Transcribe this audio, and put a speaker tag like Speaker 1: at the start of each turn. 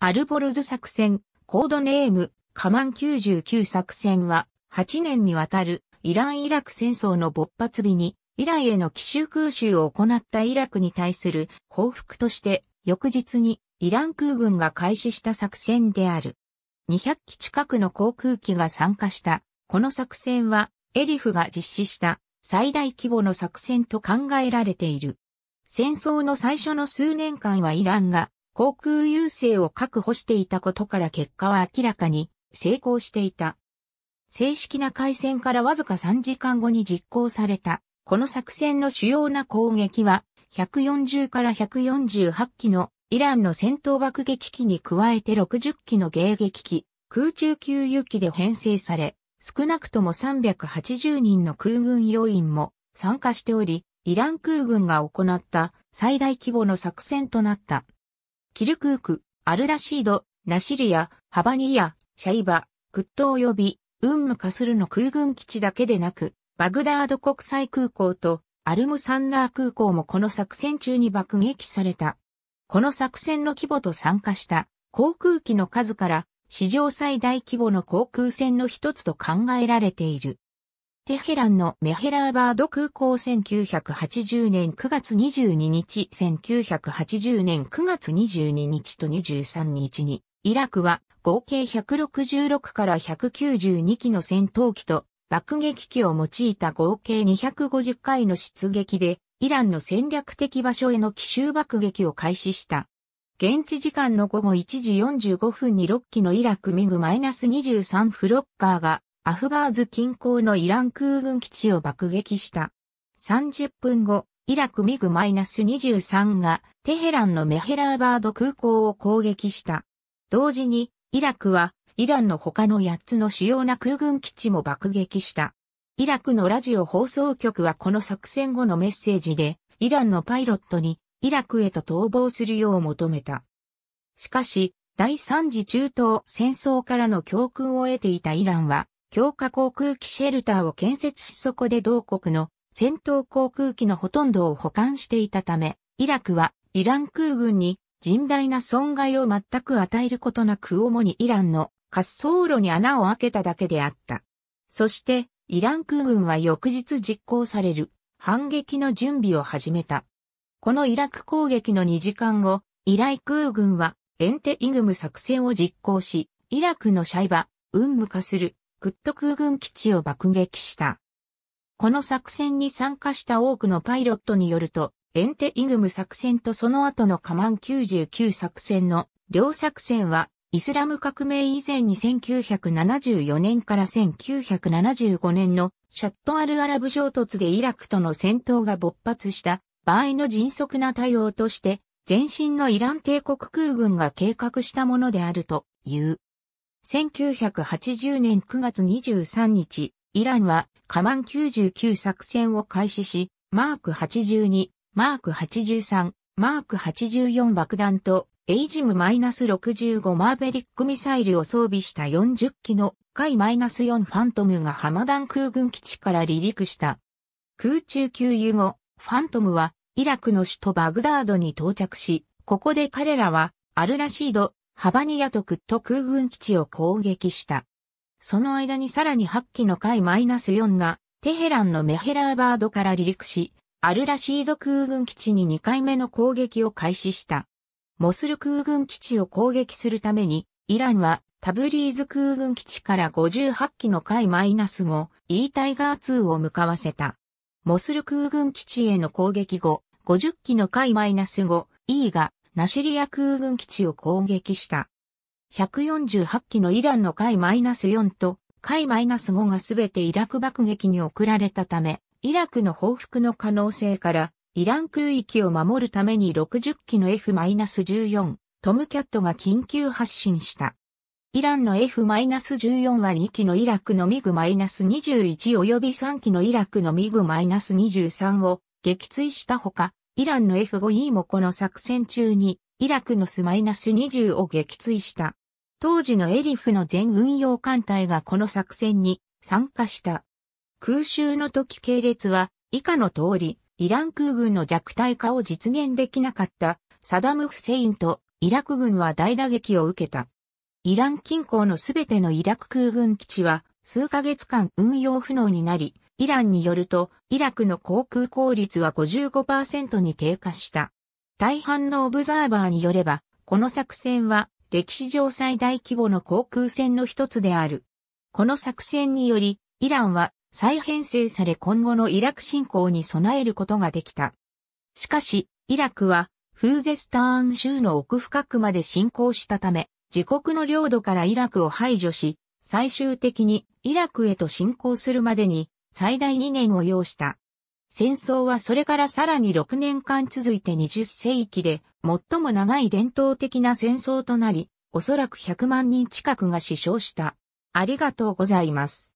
Speaker 1: アルボルズ作戦、コードネーム、カマン99作戦は、8年にわたるイラン・イラク戦争の勃発日に、イランへの奇襲空襲を行ったイラクに対する報復として、翌日にイラン空軍が開始した作戦である。200機近くの航空機が参加した。この作戦は、エリフが実施した最大規模の作戦と考えられている。戦争の最初の数年間はイランが航空優勢を確保していたことから結果は明らかに成功していた。正式な開戦からわずか3時間後に実行された、この作戦の主要な攻撃は、140から148機のイランの戦闘爆撃機に加えて60機の迎撃機、空中給油機で編成され、少なくとも380人の空軍要員も参加しており、イラン空軍が行った最大規模の作戦となった。キルクーク、アルラシード、ナシリア、ハバニーヤ、シャイバ、クット及び、ウンムカスルの空軍基地だけでなく、バグダード国際空港とアルムサンダー空港もこの作戦中に爆撃された。この作戦の規模と参加した航空機の数から史上最大規模の航空戦の一つと考えられている。テヘランのメヘラーバード空港1980年9月22日1980年9月22日と23日に、イラクは合計166から192機の戦闘機と爆撃機を用いた合計250回の出撃で、イランの戦略的場所への奇襲爆撃を開始した。現地時間の午後1時45分に6機のイラクミグ -23 フロッカーがアフバーズ近郊のイラン空軍基地を爆撃した。30分後、イラクミグ -23 がテヘランのメヘラーバード空港を攻撃した。同時に、イラクはイランの他の8つの主要な空軍基地も爆撃した。イラクのラジオ放送局はこの作戦後のメッセージで、イランのパイロットにイラクへと逃亡するよう求めた。しかし、第3次中東戦争からの教訓を得ていたイランは、強化航空機シェルターを建設しそこで同国の戦闘航空機のほとんどを保管していたため、イラクはイラン空軍に甚大な損害を全く与えることなく主にイランの滑走路に穴を開けただけであった。そして、イラン空軍は翌日実行される反撃の準備を始めた。このイラク攻撃の2時間後、イライ空軍はエンテイグム作戦を実行し、イラクのシャイバ、ウンム化するグッド空軍基地を爆撃した。この作戦に参加した多くのパイロットによると、エンテイグム作戦とその後のカマン99作戦の両作戦は、イスラム革命以前に1974年から1975年のシャットアルアラブ衝突でイラクとの戦闘が勃発した場合の迅速な対応として、前身のイラン帝国空軍が計画したものであるという。1980年9月23日、イランはカマン99作戦を開始し、マーク82、マーク83、マーク84爆弾と、エイジム -65 マーベリックミサイルを装備した40機の海 -4 ファントムが浜田空軍基地から離陸した。空中給油後、ファントムはイラクの首都バグダードに到着し、ここで彼らはアルラシードハバニアトクット空軍基地を攻撃した。その間にさらに8機の回マイナス -4 がテヘランのメヘラーバードから離陸し、アルラシード空軍基地に2回目の攻撃を開始した。モスル空軍基地を攻撃するために、イランはタブリーズ空軍基地から58機の回マイナス -5、E タイガー2を向かわせた。モスル空軍基地への攻撃後、50機の回マイナス -5、E がナシリア空軍基地を攻撃した。148機のイランの海 -4 と海 -5 がすべてイラク爆撃に送られたため、イラクの報復の可能性から、イラン空域を守るために60機の F-14 トムキャットが緊急発進した。イランの F-14 は2機のイラクのミグ -21 及び3機のイラクのミグ -23 を撃墜したほか、イランの F5E もこの作戦中に、イラクのス -20 を撃墜した。当時のエリフの全運用艦隊がこの作戦に参加した。空襲の時系列は以下の通り、イラン空軍の弱体化を実現できなかったサダム・フセインとイラク軍は大打撃を受けた。イラン近郊のすべてのイラク空軍基地は数ヶ月間運用不能になり、イランによると、イラクの航空効率は55%に低下した。大半のオブザーバーによれば、この作戦は歴史上最大規模の航空戦の一つである。この作戦により、イランは再編成され今後のイラク侵攻に備えることができた。しかし、イラクは、フーゼスターン州の奥深くまで侵攻したため、自国の領土からイラクを排除し、最終的にイラクへと侵攻するまでに最大2年を要した。戦争はそれからさらに6年間続いて20世紀で最も長い伝統的な戦争となり、おそらく100万人近くが死傷した。ありがとうございます。